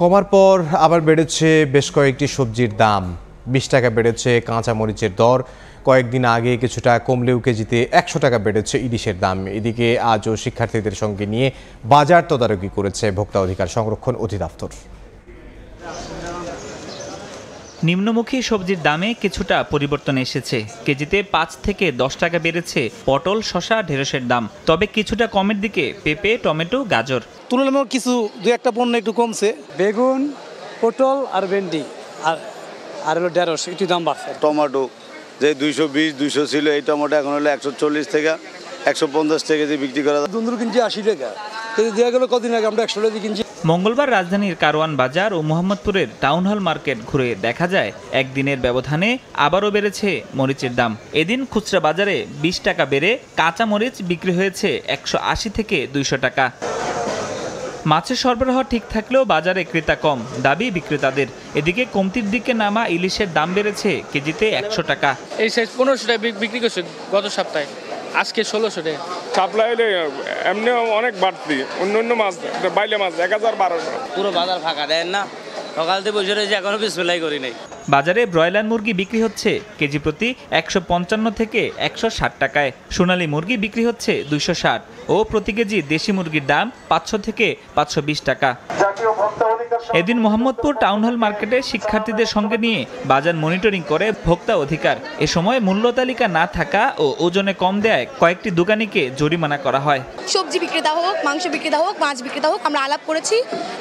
কমার পর আবার বেড়েছে বেশ কয়েকটি সবজির দাম বিশ টাকা বেড়েছে কাঁচামরিচের দর কয়েকদিন আগে কিছুটা কমলেও কেজিতে একশো টাকা বেড়েছে ইলিশের দাম এদিকে আজও শিক্ষার্থীদের সঙ্গে নিয়ে বাজার তদারকি করেছে ভোক্তা অধিকার সংরক্ষণ অধিদপ্তর নিম্নমুখী সবজির দামে কিছুটা পরিবর্তন এসেছে কেজিতে পাঁচ থেকে দশ টাকা বেড়েছে পটল শশা ঢেঁড়সের দাম তবে কিছুটা কমের দিকে পেঁপে টমেটো গাজর তুলনামূলক কিছু দু একটা পণ্য একটু কমছে বেগুন পটল আর ভেন্ডি আর আর হলো ঢেঁড়স একটু দাম বাড়ছে টমেটো যে দুইশো বিশ দুইশো ছিল এই টমেটো এখন হলো একশো চল্লিশ থেকে একশো পঞ্চাশ টাকা যে বিক্রি করা দুন্দুর কিনছি আশি টাকা দেওয়া গেলো কদিন আগে আমরা একশো টাকা কিনছি মঙ্গলবার রাজধানীর কারওয়ান বাজার ও মোহাম্মদপুরের টাউন হল মার্কেট ঘুরে দেখা যায় একদিনের ব্যবধানে আবারও বেড়েছে মরিচের দাম এদিন খুচরা বাজারে ২০ টাকা বেড়ে কাঁচা মরিচ বিক্রি হয়েছে একশো থেকে দুইশো টাকা মাছের সরবরাহ ঠিক থাকলেও বাজারে ক্রেতা কম দাবি বিক্রেতাদের এদিকে কমতির দিকে নামা ইলিশের দাম বেড়েছে কেজিতে একশো টাকা এই সাইজ পনেরোশো টাকা বিক্রি করছে গত সপ্তাহে আজকে ষোলোশো টাকা চাপলা হইলে এমনি অনেক বাড়তি অন্য অন্য মাছ বাইলে মাছ এক হাজার বারোশো পুরো বাজার ফাঁকা দেন না সকাল থেকে বসে রয়েছে করি নাই বাজারে ব্রয়লার মুরগি বিক্রি হচ্ছে কেজি প্রতি একশো পঞ্চান্ন থেকে একশো ষাট টাকায় সোনালী মুরগি বিক্রি হচ্ছে দুইশো ষাট ও প্রতি কেজি দেশি মুরগির দাম পাঁচশো থেকে পাঁচশো বিশ টাকা জাতীয় এদিন মোহাম্মদপুর টাউন হল মার্কেটে শিক্ষার্থীদের সঙ্গে নিয়ে বাজার মনিটরিং করে ভোক্তা অধিকার এ সময় মূল্য তালিকা না থাকা ও ওজনে কম দেয় কয়েকটি দোকানিকে জরিমানা করা হয় সবজি বিক্রেতা হোক মাংস বিক্রেতা হোক মাছ বিক্রেতা হোক আমরা আলাপ করেছি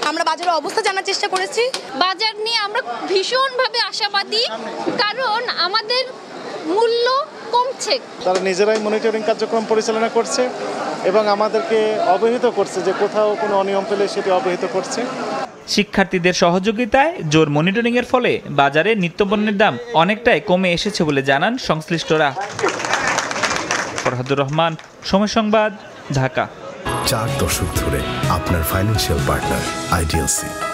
আমরা বাজারের অবস্থা জানার চেষ্টা করেছি বাজার নিয়ে আমরা ভীষণভাবে আশাবাদী কারণ আমাদের মূল্য কমছে তারা নিজেরাই মনিটরিং কার্যক্রম পরিচালনা করছে এবং আমাদেরকে অবহিত করছে যে কোথাও কোনো অনিয়ম পেলে সেটি অবহিত করছে শিক্ষার্থীদের সহযোগিতায় জোর মনিটরিংয়ের ফলে বাজারে নিত্যপণ্যের দাম অনেকটাই কমে এসেছে বলে জানান সংশ্লিষ্টরা ফরহাদুর রহমান সময় সংবাদ ঢাকা চার দশক ধরে আপনার ফাইন্যান্সিয়াল পার্টনার আইডিএলসি